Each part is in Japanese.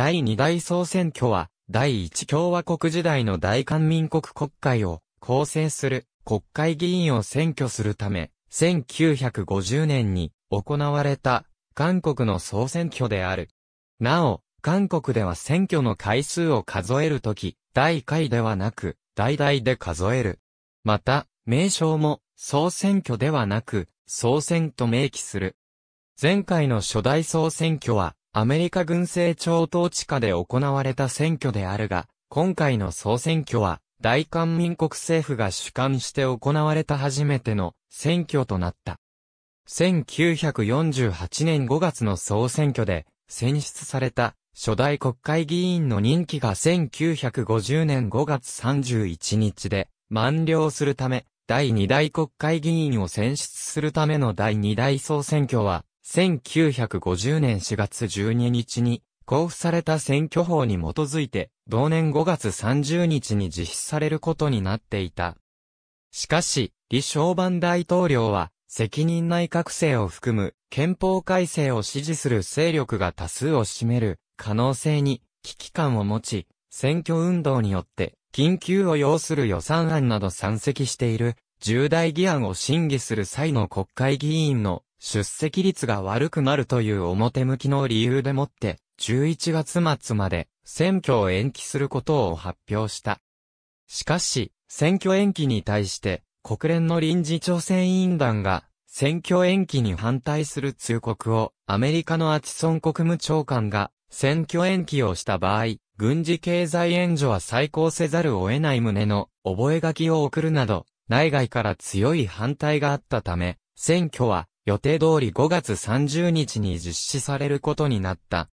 第二大総選挙は、第一共和国時代の大韓民国国会を構成する国会議員を選挙するため、1950年に行われた韓国の総選挙である。なお、韓国では選挙の回数を数えるとき、第回ではなく、大々で数える。また、名称も、総選挙ではなく、総選と明記する。前回の初代総選挙は、アメリカ軍政庁統治下で行われた選挙であるが、今回の総選挙は、大韓民国政府が主管して行われた初めての選挙となった。1948年5月の総選挙で選出された初代国会議員の任期が1950年5月31日で満了するため、第2代国会議員を選出するための第2代総選挙は1950年4月12日に交付された選挙法に基づいて、同年5月30日に実施されることになっていた。しかし、李承晩大統領は、責任内閣制を含む憲法改正を支持する勢力が多数を占める可能性に危機感を持ち、選挙運動によって緊急を要する予算案など山積している重大議案を審議する際の国会議員の出席率が悪くなるという表向きの理由でもって、11月末まで選挙を延期することを発表した。しかし、選挙延期に対して国連の臨時調整委員団が選挙延期に反対する通告をアメリカのアチソン国務長官が選挙延期をした場合、軍事経済援助は再考せざるを得ない旨の覚書を送るなど、内外から強い反対があったため、選挙は予定通り5月30日に実施されることになった。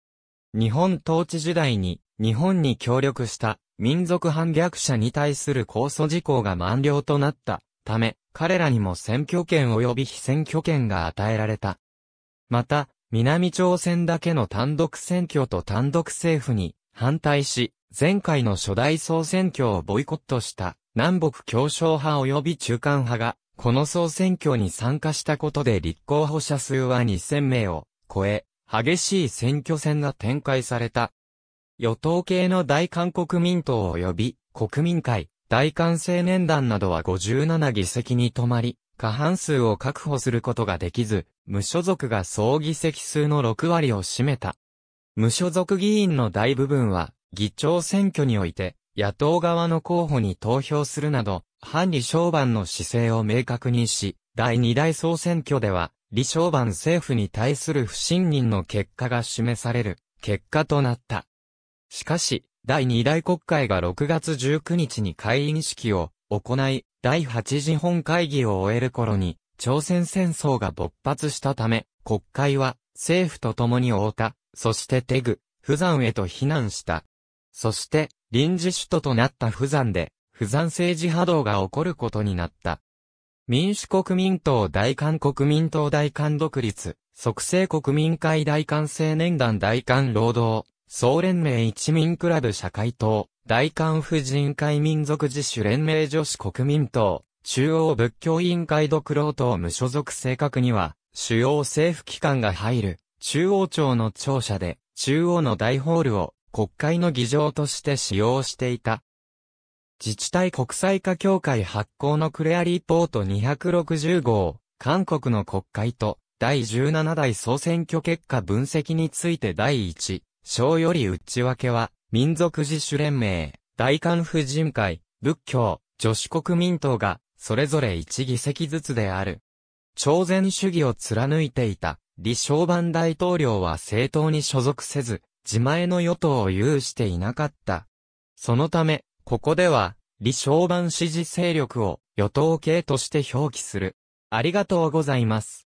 日本統治時代に日本に協力した民族反逆者に対する控訴事項が満了となったため、彼らにも選挙権及び非選挙権が与えられた。また、南朝鮮だけの単独選挙と単独政府に反対し、前回の初代総選挙をボイコットした南北協商派及び中間派がこの総選挙に参加したことで立候補者数は2000名を超え、激しい選挙戦が展開された。与党系の大韓国民党及び国民会、大韓青年団などは57議席に止まり、過半数を確保することができず、無所属が総議席数の6割を占めた。無所属議員の大部分は、議長選挙において、野党側の候補に投票するなど、反李承晩の姿勢を明確にし、第二大総選挙では、李承晩政府に対する不信任の結果が示される結果となった。しかし、第二大国会が6月19日に会員式を行い、第8次本会議を終える頃に、朝鮮戦争が勃発したため、国会は政府と共に大田、そしてテグ、普山へと避難した。そして、臨時首都となった釜山で、釜山政治波動が起こることになった。民主国民党大韓国民党大韓独立、即成国民会大韓青年団大韓労働、総連盟一民クラブ社会党、大韓婦人会民族自主連盟女子国民党、中央仏教委員会独労党無所属性格には、主要政府機関が入る、中央庁の庁舎で、中央の大ホールを、国会の議場として使用していた。自治体国際化協会発行のクレアリポート260号、韓国の国会と第17代総選挙結果分析について第1章より内訳は、民族自主連盟、大韓婦人会、仏教、女子国民党が、それぞれ1議席ずつである。朝鮮主義を貫いていた、李承晩大統領は政党に所属せず、自前の与党を有していなかった。そのため、ここでは、李承晩支持勢力を与党系として表記する。ありがとうございます。